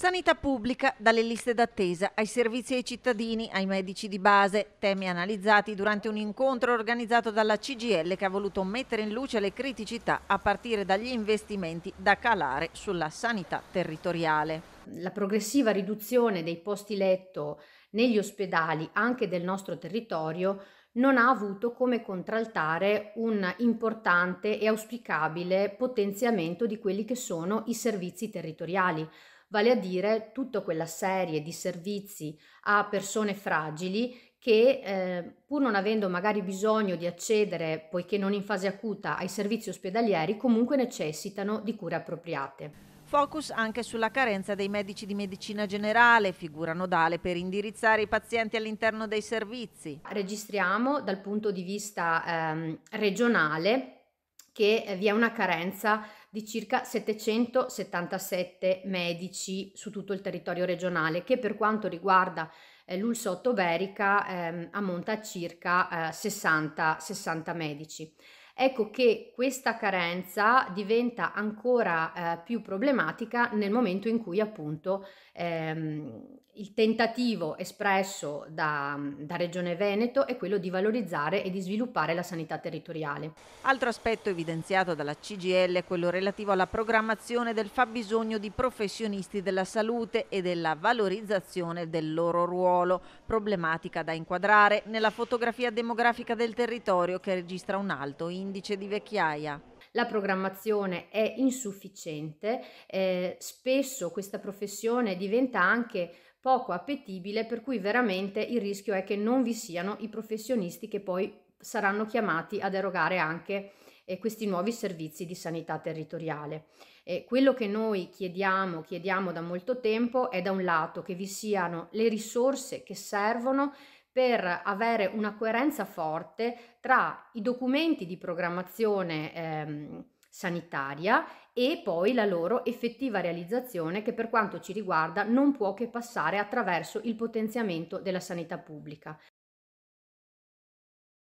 Sanità pubblica, dalle liste d'attesa ai servizi ai cittadini, ai medici di base, temi analizzati durante un incontro organizzato dalla CGL che ha voluto mettere in luce le criticità a partire dagli investimenti da calare sulla sanità territoriale. La progressiva riduzione dei posti letto negli ospedali anche del nostro territorio non ha avuto come contraltare un importante e auspicabile potenziamento di quelli che sono i servizi territoriali vale a dire tutta quella serie di servizi a persone fragili che eh, pur non avendo magari bisogno di accedere, poiché non in fase acuta, ai servizi ospedalieri, comunque necessitano di cure appropriate. Focus anche sulla carenza dei medici di medicina generale, figura nodale per indirizzare i pazienti all'interno dei servizi. Registriamo dal punto di vista ehm, regionale che eh, vi è una carenza di circa 777 medici su tutto il territorio regionale, che per quanto riguarda eh, l'Ulsa Ottoberica ehm, ammonta a circa eh, 60, 60 medici. Ecco che questa carenza diventa ancora eh, più problematica nel momento in cui appunto ehm, il tentativo espresso da, da, Regione Veneto è quello di valorizzare e di sviluppare la sanità territoriale. Altro aspetto evidenziato dalla CGL è quello relativo alla programmazione del fabbisogno di professionisti della salute e della valorizzazione del loro ruolo, problematica da inquadrare nella fotografia demografica del territorio che registra un alto indice l'indice di vecchiaia. La programmazione è insufficiente, eh, spesso questa professione diventa anche poco appetibile, per cui veramente il rischio è che non vi siano i professionisti che poi saranno chiamati ad erogare anche eh, questi nuovi servizi di sanità territoriale. Eh, quello che noi chiediamo, chiediamo da molto tempo, è da un lato che vi siano le risorse che servono per avere una coerenza forte tra i documenti di programmazione ehm, sanitaria e poi la loro effettiva realizzazione che per quanto ci riguarda non può che passare attraverso il potenziamento della sanità pubblica.